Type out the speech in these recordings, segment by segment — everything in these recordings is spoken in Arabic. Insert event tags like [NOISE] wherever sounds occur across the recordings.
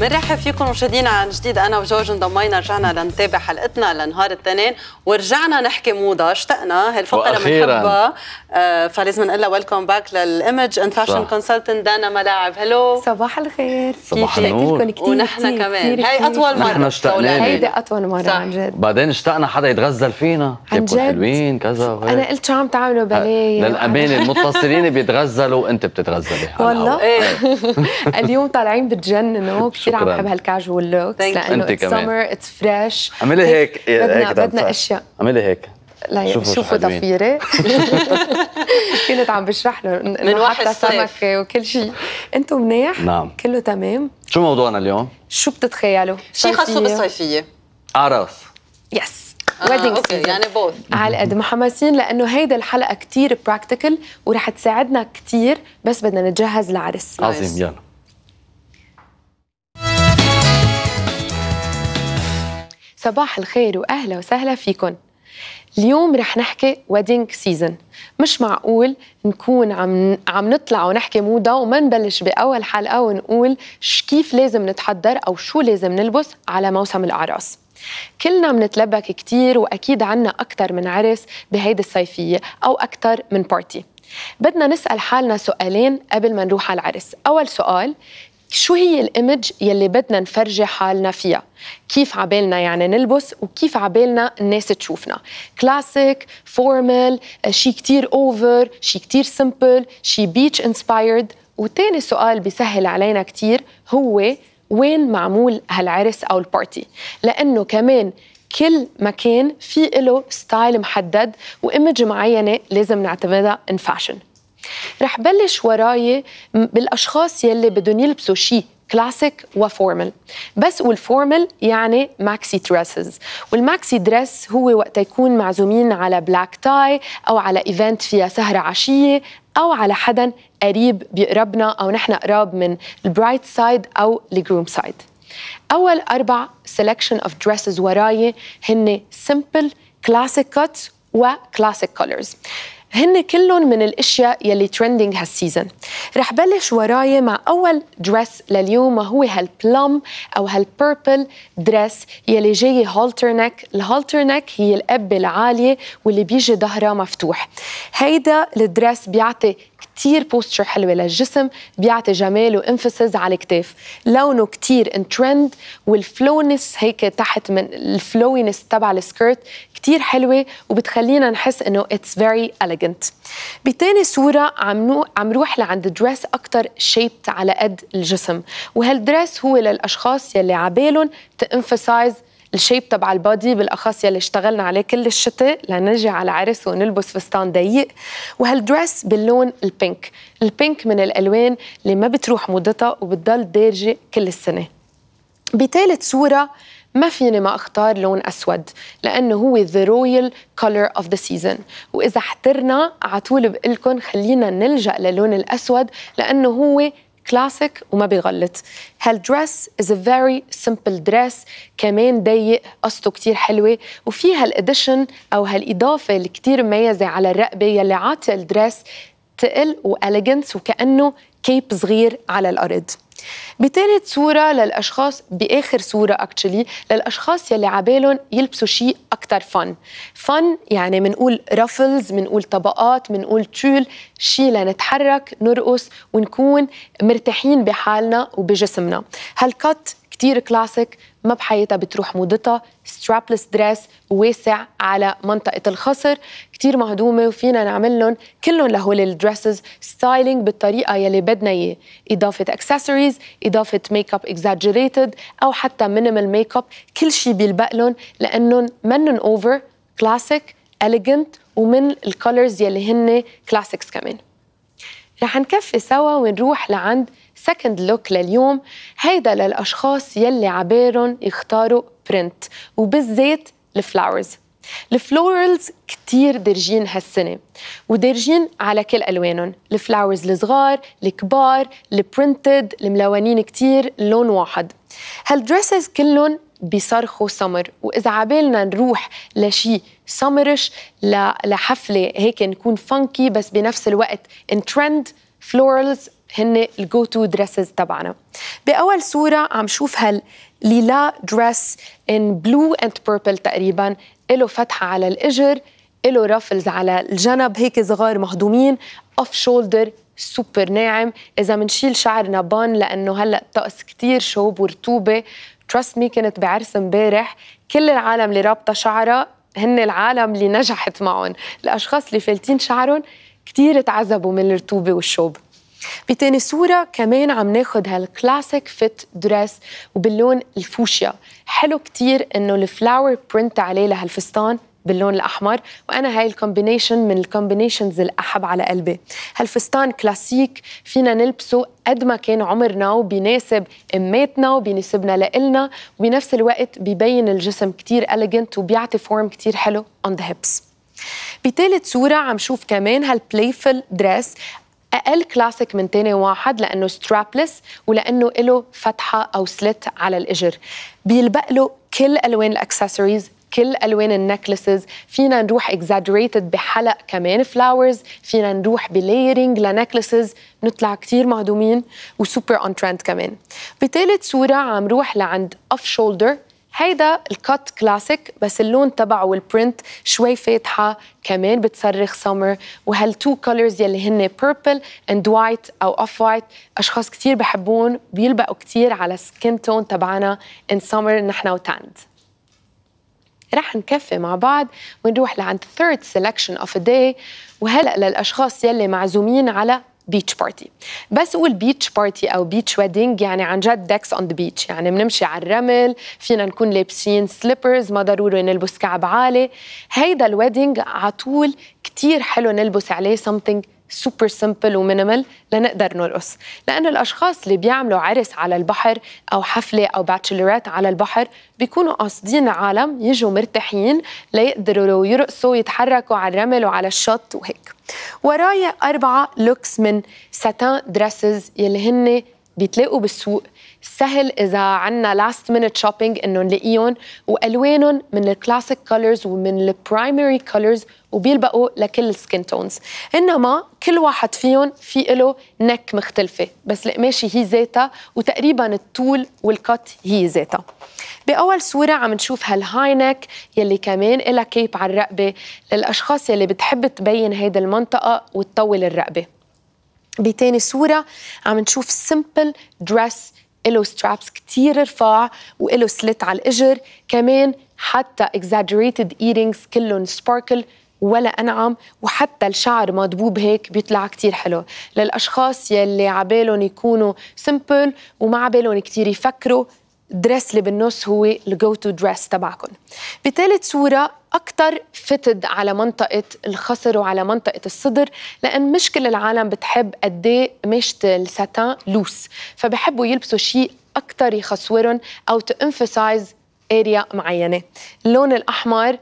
بنرحب فيكم مشاهدينا عن جديد انا وجورج انضمينا رجعنا لنتابع حلقتنا لنهار الاثنين ورجعنا نحكي موضه اشتقنا هالفقره بنحبها آه فلازم نقول لها ويلكم باك للايمج اند فاشن كونسلتنت دانا ملاعب هلو صباح الخير صباح النور كثير ونحن كمان كتير هي اطول مره نحن اشتقنا هيدي اطول مره عن جد بعدين اشتقنا حدا يتغزل فينا عن جد حلوين كذا انا قلت شو عم تعملوا آه، بلاي للامانه المتصلين بيتغزلوا وانت بتتغزلي والله [LAUGHS] اليوم طالعين بتجننوا كثير عم بحب هالكاجوال لوكس لانه اتس سمر اتس فريش اعملي هيك هيك بدنا اشياء اعملي هيك لا شوفوا, شوفوا ضفيرة [LAUGHS] كنت عم بشرح له من واحد سمكة وكل شيء انتم منيح؟ نعم كله تمام شو موضوعنا اليوم؟ شو بتتخيلوا؟ شيء خاصه بالصيفية أعراس يس ويدنج آه،, آه، يعني بوث على قد محمسين لانه هيدي الحلقه كثير براكتيكال ورح تساعدنا كثير بس بدنا نتجهز لعرس عظيم يلا صباح الخير واهلا وسهلا فيكم اليوم رح نحكي ويدنج سيزن مش معقول نكون عم عم نطلع ونحكي موضة وما نبلش بأول حلقة ونقول كيف لازم نتحضر أو شو لازم نلبس على موسم الأعراس كلنا منتلبك كتير وأكيد عنا أكتر من عرس بهيدي الصيفية أو أكتر من بارتي بدنا نسأل حالنا سؤالين قبل ما نروح على العرس أول سؤال شو هي الإيمج يلي بدنا نفرجي حالنا فيها كيف عبالنا يعني نلبس وكيف عبالنا الناس تشوفنا كلاسيك فورمال شي كتير اوفر شي كتير سمبل شي بيتش انسبايرد وتاني سؤال بيسهل علينا كتير هو وين معمول هالعرس او البارتي لانه كمان كل مكان في له ستايل محدد وإيمج معينه لازم نعتمدها ان فاشن رح بلش وراي بالاشخاص يلي بدهم يلبسوا شيء كلاسيك وفورمال بس والفورمال يعني ماكسي دريسز والماكسي دريس هو وقت يكون معزومين على بلاك تاي او على ايفنت فيها سهره عشيه او على حدا قريب بيقربنا او نحن قراب من البرايت سايد او الجروم سايد اول اربع سelection اوف دريسز وراي هن سمبل كلاسيك كات وكلاسيك كولرز هن كلهم من الاشياء يلي ترندنج هالسيزون رح بلش وراي مع اول درس لليوم وهو هالبلم او هالبيربل درس يلي جاي هالتر نك الهالتر نك هي القبه العاليه واللي بيجي ظهرها مفتوح هيدا الدرس بيعطي كتير بوستشر حلوه للجسم بيعطي جمال وانفسز على الكتاف لونه كتير ان ترند والفلونس هيك تحت من الفلوينس تبع السكيرت كتير حلوه وبتخلينا نحس انه اتس فيري اليجنت بتاني صوره عم عم روح لعند دريس اكثر شيبت على قد الجسم وهالدريس هو للاشخاص يلي عبالهم تانفسايز الشيب تبع البادي بالاخص يلي اشتغلنا عليه كل الشتاء لنجي على العرس ونلبس فستان ضيق وهالدرس باللون البينك البينك من الالوان اللي ما بتروح موضتها وبتضل دارجه كل السنه بثالث صوره ما فيني ما اختار لون اسود لانه هو ذا رويال كولر اوف ذا سيزون واذا احترنا على طول بقول لكم خلينا نلجا للون الاسود لانه هو كلاسيك وما بيغلط هالدرس از ا فيري سمبل درس كمان ضيق قصته كتير حلوه وفي هالاديشن او هالاضافه اللي كتير مميزه على الرقبه يلي عاطي الدرس تقل واليجنس وكانه كيب صغير على الأرض بتالت صورة للأشخاص بآخر صورة اكشلي للأشخاص يلي عبالهم يلبسوا شيء أكتر فن فن يعني منقول رفلز منقول طبقات منقول تول شيء لنتحرك نرقص ونكون مرتاحين بحالنا وبجسمنا هالكت كتير كلاسيك ما بحياتها بتروح موضتها سترابلس دريس واسع على منطقة الخصر كتير مهضومة وفينا نعمل لهم كلهم لهول الدريسز ستايلينج بالطريقة يلي بدنا إياه إضافة اكسسوارز إضافة ميك اب اكزاجريتد أو حتى مينيمال ميك اب كل شيء بيلبق لهم لأنهم منن أوفر كلاسيك إليجنت ومن الكولرز يلي هن كلاسيكس كمان رح نكفي سوا ونروح لعند سكند لوك لليوم هيدا للأشخاص يلي عبارن يختاروا برنت وبالذات الفلاورز الفلورلز كتير درجين هالسنة ودرجين على كل ألوانهم الفلاورز الصغار الكبار البرنتد الملونين كتير لون واحد هالدريسز كلهم بصرخوا سمر وإذا عبالنا نروح لشي سمرش لحفلة هيك نكون فانكي بس بنفس الوقت ان ترند فلورلز هن الجو تو دريسز تبعنا باول صوره عم شوف هال ليلا دريس ان بلو اند بيربل تقريبا له فتحه على الاجر له رافلز على الجنب هيك صغار مهضومين اوف شولدر سوبر ناعم اذا منشيل شعرنا بان لانه هلا الطقس كتير شوب ورطوبه تراست مي كنت بعرس امبارح كل العالم اللي رابطه شعرها هن العالم اللي نجحت معهم الاشخاص اللي فالتين شعرهم كتير تعذبوا من الرطوبه والشوب بتاني صورة كمان عم ناخد هالكلاسيك فيت دريس وباللون الفوشيا حلو كتير انه الفلاور برنت عليه لهالفستان باللون الاحمر وانا هاي الكومبينيشن من الكومبينيشنز الاحب على قلبي هالفستان كلاسيك فينا نلبسه قد ما كان عمرنا وبيناسب اماتنا وبيناسبنا لإلنا وبنفس الوقت ببين الجسم كتير اليجنت وبيعطي فورم كتير حلو اون ذا هيبس بتالت صورة عم شوف كمان هالبلايفل دريس اقل كلاسيك من تاني واحد لانه سترابلس ولانه له فتحه او سلت على الاجر بيلبق له كل الوان الاكسسوارز كل الوان النكلسز فينا نروح اكزاجريتد بحلق كمان فلاورز فينا نروح بلايرنج لنكلسز نطلع كتير مهضومين وسوبر اون ترند كمان بثالث صوره عم روح لعند اوف شولدر هيدا الكات كلاسيك بس اللون تبعه والبرنت شوي فاتحة كمان بتصرخ سمر وهالتو كولرز يلي هن بيربل اند وايت او اوف وايت اشخاص كتير بحبون بيلبقوا كتير على السكين تون تبعنا ان سمر نحن وتاند رح نكفي مع بعض ونروح لعند ثيرد سيلكشن اوف a داي وهلأ للأشخاص يلي معزومين على بيتش بارتي بس قول بيتش بارتي او بيتش ويدنج يعني عن جد دكس اون ذا بيتش يعني بنمشي على الرمل فينا نكون لابسين سليبرز ما ضروري نلبس كعب عالي هيدا الويدنج على طول كثير حلو نلبس عليه something سوبر سمبل ومينيمال لنقدر نرقص لأنه الأشخاص اللي بيعملوا عرس على البحر أو حفلة أو باتشلرات على البحر بيكونوا قاصدين عالم يجوا مرتاحين ليقدروا يرقصوا ويتحركوا على الرمل وعلى الشط وهيك وراي أربعة لوكس من ساتان دريسز يلي هن بيتلاقوا بالسوق سهل اذا عنا لاست مينت شوبينج انه نلاقيهم والوانهم من الكلاسيك كولرز ومن البرايمري كولرز وبيلبقوا لكل السكين تونز انما كل واحد فيهم في له نك مختلفه بس القماشه هي ذاتها وتقريبا الطول والكت هي ذاتها باول صوره عم نشوف هالهاي نك يلي كمان لها كيب على الرقبه للاشخاص يلي بتحب تبين هيدي المنطقه وتطول الرقبه بتاني صوره عم نشوف سمبل دريس له سترابس كتير رفاع وله سلت على الاجر كمان حتى exaggerated earrings كلهم sparkle ولا انعم وحتى الشعر مضبوب هيك بيطلع كتير حلو للاشخاص يلي عبالهم يكونوا سمبل وما عبالهم كتير يفكروا درس اللي بالنص هو الجو تو دريس تبعكم بثالث صوره اكثر فتد على منطقه الخصر وعلى منطقه الصدر لان مش كل العالم بتحب قد ايه مشط الساتان لوس فبحبوا يلبسوا شيء اكثر يخصورهم او تو emphasize اريا معينه اللون الاحمر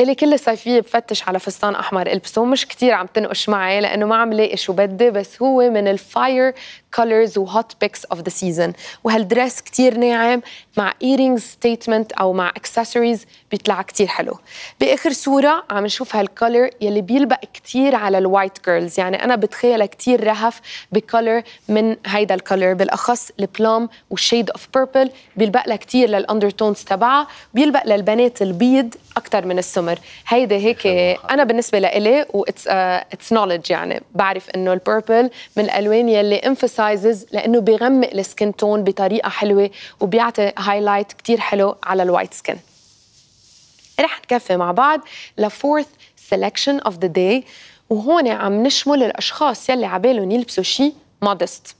الي كل الصيفية بفتش على فستان احمر البسه مش كتير عم تنقش معي لانه ما عم لاقي شو بدي بس هو من الفاير كولرز وهوت بيكس اوف ذا سيزون وهالدريس كتير ناعم مع ايرينج ستيتمنت او مع اكسسوارز بيطلع كتير حلو باخر صوره عم نشوف هالكولر يلي بيلبق كتير على الوايت جيرلز يعني انا بتخيلها كتير رهف بكولر من هيدا الكولر بالاخص البلوم والشيد اوف بيربل بيلبق لها كتير للاندرتونز تبعها بيلبق للبنات البيض اكثر من السمر العمر هيدا هيك انا بالنسبه لإلي واتس آه، اتس نولج يعني بعرف انه البيربل من الالوان يلي امفسايزز لانه بيغمق السكن تون بطريقه حلوه وبيعطي هايلايت كتير حلو على الوايت سكن رح نكفي مع بعض لفورث سيلكشن اوف ذا داي وهون عم نشمل الاشخاص يلي عبالهم يلبسوا شيء مودست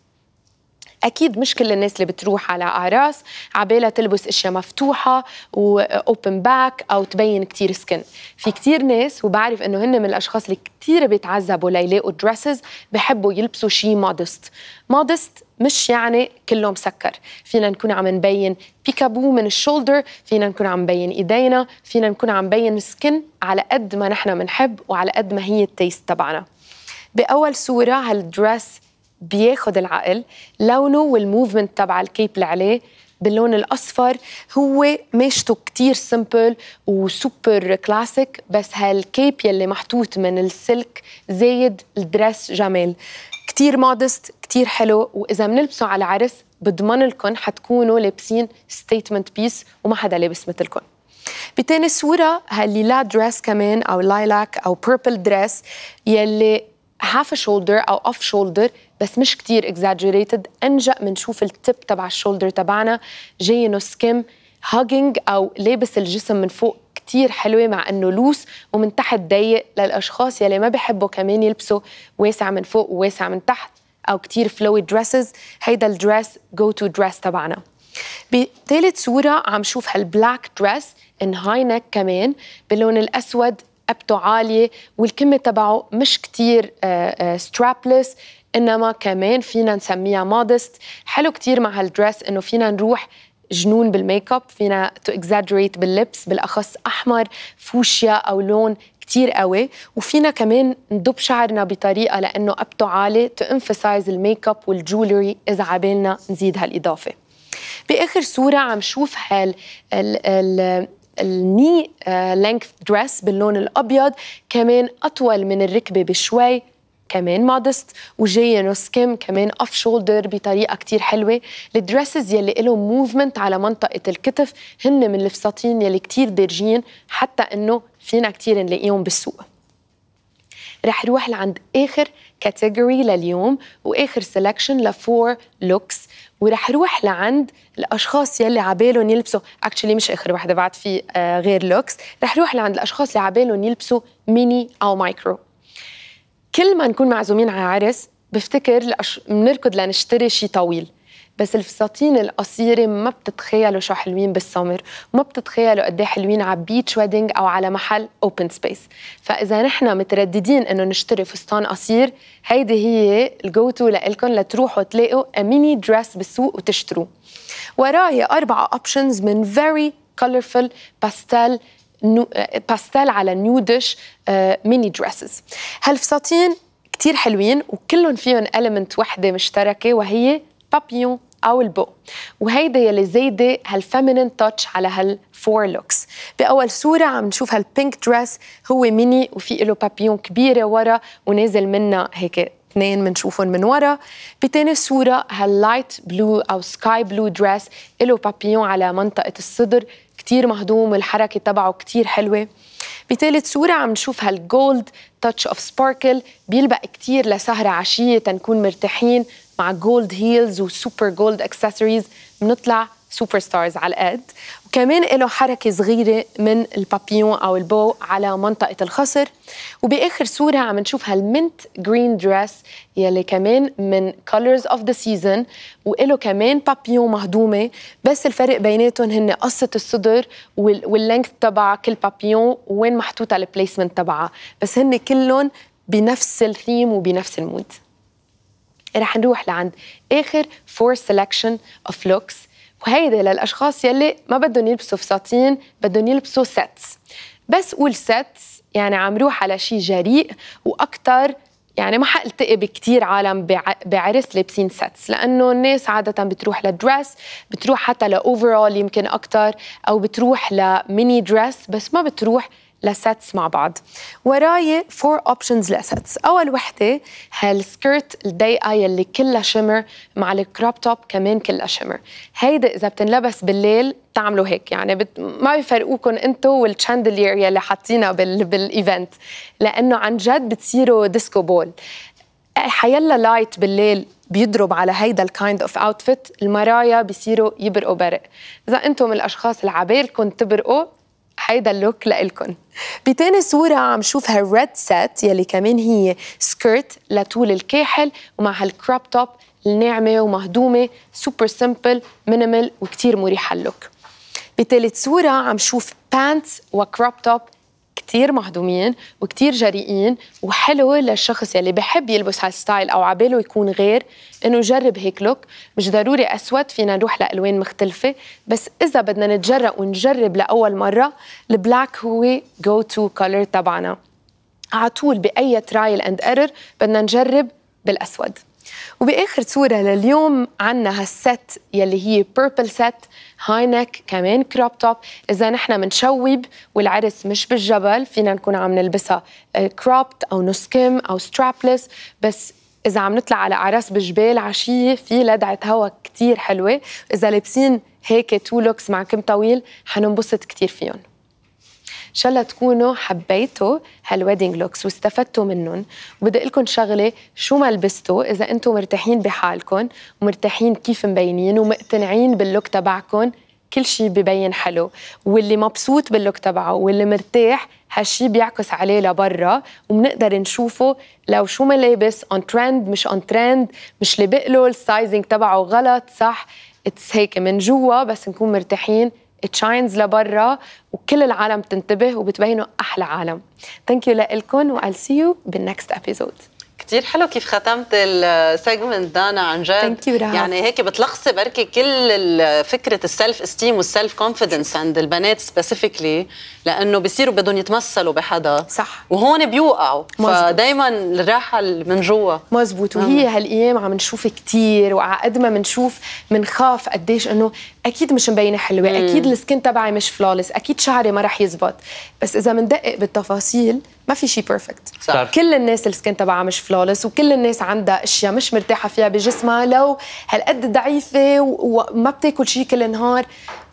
اكيد مش كل الناس اللي بتروح على اعراس عبالها تلبس اشياء مفتوحه واوبن باك او تبين كتير سكن في كتير ناس وبعرف انه هن من الاشخاص اللي كتير بيتعذبوا ليلاقوا دريسز بحبوا يلبسوا شيء مودست مودست مش يعني كله مسكر فينا نكون عم نبين بيكابو من الشولدر فينا نكون عم نبين ايدينا فينا نكون عم نبين سكن على قد ما نحن بنحب وعلى قد ما هي التيست تبعنا باول صوره هالدرس بياخد العقل لونه والموفمنت تبع الكيب اللي عليه باللون الاصفر هو ماشته كتير سمبل وسوبر كلاسيك بس هالكيب يلي محطوط من السلك زايد الدرس جمال كتير مودست كتير حلو واذا بنلبسه على العرس بضمن لكم حتكونوا لابسين ستيتمنت بيس وما حدا لابس مثلكم بتاني صورة لا دريس كمان أو لايلاك أو بيربل دريس يلي هاف شولدر او اوف شولدر بس مش كتير اكزاجريتد انجا بنشوف التب تبع الشولدر تبعنا جاي سكيم سكم هاجينج او لابس الجسم من فوق كتير حلوه مع انه لوس ومن تحت ضيق للاشخاص يلي ما بحبوا كمان يلبسوا واسع من فوق وواسع من تحت او كتير فلوي دريسز هيدا الدريس جو تو دريس تبعنا بثالث صورة عم شوف هالبلاك دريس ان هاي نك كمان باللون الأسود رقبته عاليه والكمه تبعه مش كتير سترابلس آه، آه، انما كمان فينا نسميها مودست حلو كتير مع هالدرس انه فينا نروح جنون بالميك اب فينا تو اكزاجريت باللبس بالاخص احمر فوشيا او لون كتير قوي وفينا كمان ندب شعرنا بطريقه لانه قبته عالي تو امفسايز الميك اب والجولري اذا عبالنا نزيد هالاضافه باخر صوره عم شوف هال الني لينكث آه، دريس باللون الابيض كمان اطول من الركبه بشوي كمان مودست وجاي انه سكيم كمان اوف شولدر بطريقه كتير حلوه الدريسز يلي لهم موفمنت على منطقه الكتف هن من الفساتين يلي كتير دارجين حتى انه فينا كتير نلاقيهم بالسوق رح نروح لعند اخر كاتيجوري لليوم واخر سيلكشن لفور لوكس ورح نروح لعند الاشخاص يلي عبالهم يلبسوا اكشلي مش اخر وحده بعد في آه، غير لوكس رح نروح لعند الاشخاص اللي عبالهم يلبسوا ميني او مايكرو كل ما نكون معزومين على عرس بفتكر بنركض لنشتري شيء طويل بس الفساتين القصيره ما بتتخيلوا شو حلوين بالسمر ما بتتخيلوا قد حلوين على بيتش ويدنج او على محل اوبن سبيس فاذا نحن مترددين انه نشتري فستان قصير هيدي هي الجو تو لكم لتروحوا تلاقوا ميني دريس بالسوق وتشتروه وراي اربع اوبشنز من فيري colorful باستيل نو... باستيل على نيودش ميني دريسز هالفساتين كتير حلوين وكلهم فيهم المنت وحده مشتركه وهي بابيون او البو وهيدا يلي زايده هالفيمينين تاتش على هالفور لوكس باول صوره عم نشوف هالبينك دريس هو ميني وفي له بابيون كبيره ورا ونازل منها هيك اثنين بنشوفهم من ورا بتاني صورة هاللايت بلو أو سكاي بلو دريس له بابيون على منطقة الصدر كتير مهضوم والحركة تبعه كتير حلوة بثالث صورة عم نشوف هالجولد تاتش اوف سباركل بيلبق كتير لسهرة عشية تنكون مرتاحين مع جولد هيلز وسوبر جولد اكسسوارز بنطلع سوبر ستارز على القد وكمان له حركة صغيرة من البابيون أو البو على منطقة الخصر وبآخر صورة عم نشوف هالمنت جرين دريس يلي كمان من كولرز اوف ذا سيزون وله كمان بابيون مهضومة بس الفرق بيناتهم هن قصة الصدر واللينث تبع كل بابيون وين محطوطة البليسمنت تبعها بس هن كلهم بنفس الثيم وبنفس المود رح نروح لعند اخر فور سيلكشن اوف لوكس وهيدي للاشخاص يلي ما بدهم يلبسوا فساتين بدهم يلبسوا سيتس بس قول سيتس يعني عم روح على شيء جريء واكثر يعني ما حالتقي بكثير عالم بعرس لابسين سيتس لانه الناس عاده بتروح لدريس بتروح حتى لاوفرول يمكن اكثر او بتروح لميني دريس بس ما بتروح لسيتس مع بعض وراي فور اوبشنز لسيتس اول وحده هالسكيرت الضيقه يلي كلها شمر مع الكروب توب كمان كلها شمر هيدا اذا بتنلبس بالليل تعملوا هيك يعني بت... ما بيفرقوكم انتو والشاندلير يلي حاطينها بال... بالايفنت لانه عن جد بتصيروا ديسكو بول حيلا لايت بالليل بيضرب على هيدا الكايند اوف اوتفيت المرايا بيصيروا يبرقوا برق اذا انتم من الاشخاص اللي عبالكم تبرقوا هيدا اللوك لإلكن بتاني صورة عم شوف هالريد سيت يلي كمان هي سكيرت لطول الكاحل ومع هالكروب توب الناعمة ومهضومة سوبر سيمبل مينيمال وكتير مريحة اللوك بتالت صورة عم شوف بانتس وكروب توب كتير مهضومين وكتير جريئين وحلو للشخص يلي بحب يلبس هالستايل او عباله يكون غير انه يجرب هيك لوك مش ضروري اسود فينا نروح لالوان مختلفه بس اذا بدنا نتجرأ ونجرب لاول مره البلاك هو جو تو كولر تبعنا على طول باي ترايل اند ايرور بدنا نجرب بالاسود وبآخر صورة لليوم عنا هالست يلي هي بيربل ست هاي نك كمان كروب توب إذا نحن منشوب والعرس مش بالجبل فينا نكون عم نلبسها كروبت آه، أو نسكم أو سترابلس بس إذا عم نطلع على أعراس بجبال عشية في لدعة هوا كتير حلوة إذا لابسين هيك تو لوكس مع كم طويل حننبسط كتير فيهم ان شاء الله تكونوا حبيتوا هالويدنج لوكس واستفدتوا منهم وبدي اقول لكم شغله شو ما لبستوا اذا انتم مرتاحين بحالكم ومرتاحين كيف مبينين ومقتنعين باللوك تبعكم كل شيء ببين حلو واللي مبسوط باللوك تبعه واللي مرتاح هالشي بيعكس عليه لبرا وبنقدر نشوفه لو شو ما لابس اون ترند مش اون ترند مش لابق له السايزنج تبعه غلط صح اتس هيك من جوا بس نكون مرتاحين تشاينز لبرا وكل العالم تنتبه وبتبينوا احلى عالم ثانك يو لكم وال سي يو بالنكست ابيزود كثير حلو كيف ختمت السيجمنت دانا عن جد ثانك يو يعني هيك بتلخصي بركي كل فكره السيلف استيم والسيلف كونفيدنس عند البنات سبيسيفيكلي لانه بصيروا بدهم يتمثلوا بحدا صح وهون بيوقعوا فدائما الراحه من جوا مزبوط وهي أمم. هالايام عم نشوف كثير وعقد ما بنشوف بنخاف قديش انه اكيد مش مبينه حلوه مم. اكيد السكين تبعي مش فلولس اكيد شعري ما رح يزبط بس اذا بندقق بالتفاصيل ما في شيء بيرفكت صح. كل الناس السكين تبعها مش فلولس وكل الناس عندها اشياء مش مرتاحه فيها بجسمها لو هالقد ضعيفه وما بتاكل شيء كل نهار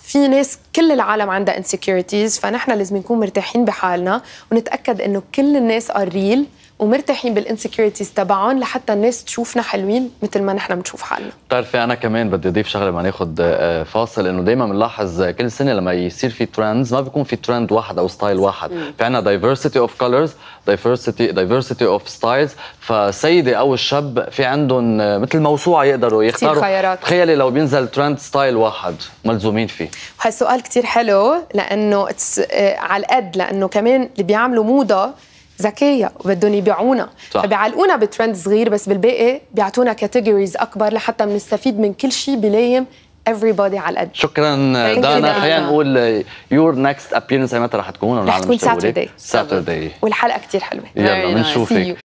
في ناس كل العالم عندها انسكيورتيز فنحن لازم نكون مرتاحين بحالنا ونتاكد انه كل الناس ار ريل ومرتاحين بالانسكيورتيز تبعهم لحتى الناس تشوفنا حلوين مثل ما نحن بنشوف حالنا بتعرفي انا كمان بدي اضيف شغله ما ناخذ آه، فاصل انه دائما بنلاحظ آه، كل سنه لما يصير في ترندز ما بيكون في ترند واحد او ستايل واحد في عندنا دايفرسيتي اوف كلرز دايفرسيتي دايفرسيتي اوف ستايلز فالسيده او الشاب في عندهم آه، مثل موسوعه يقدروا يختاروا خيارات تخيلي لو بينزل ترند ستايل واحد ملزومين فيه هالسؤال كثير حلو لانه على القد لانه كمان اللي بيعملوا موضه ذكيه وبدهم يبيعونا فبيعلقونا بترند صغير بس بالباقي إيه بيعطونا كاتيجوريز اكبر لحتى بنستفيد من كل شيء بلايم everybody على القد شكرا دانا خلينا نقول يور نكست ابيرنس متى رح تكون رح تكون ساتردي ساتردي والحلقه كثير حلوه يلا بنشوفك